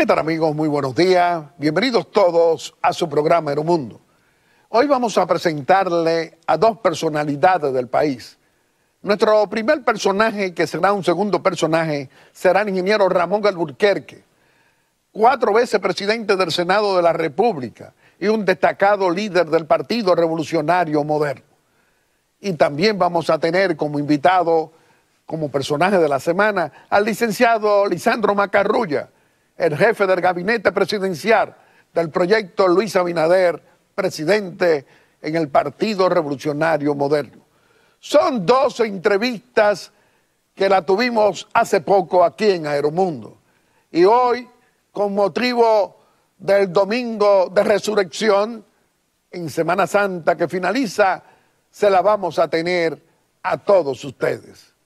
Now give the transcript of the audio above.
¿Qué tal amigos? Muy buenos días. Bienvenidos todos a su programa mundo Hoy vamos a presentarle a dos personalidades del país. Nuestro primer personaje, que será un segundo personaje, será el ingeniero Ramón Alburquerque, cuatro veces presidente del Senado de la República y un destacado líder del Partido Revolucionario Moderno. Y también vamos a tener como invitado, como personaje de la semana, al licenciado Lisandro Macarrulla, el jefe del gabinete presidencial del proyecto Luis Abinader, presidente en el Partido Revolucionario Moderno. Son dos entrevistas que la tuvimos hace poco aquí en Aeromundo. Y hoy, con motivo del domingo de resurrección, en Semana Santa que finaliza, se la vamos a tener a todos ustedes.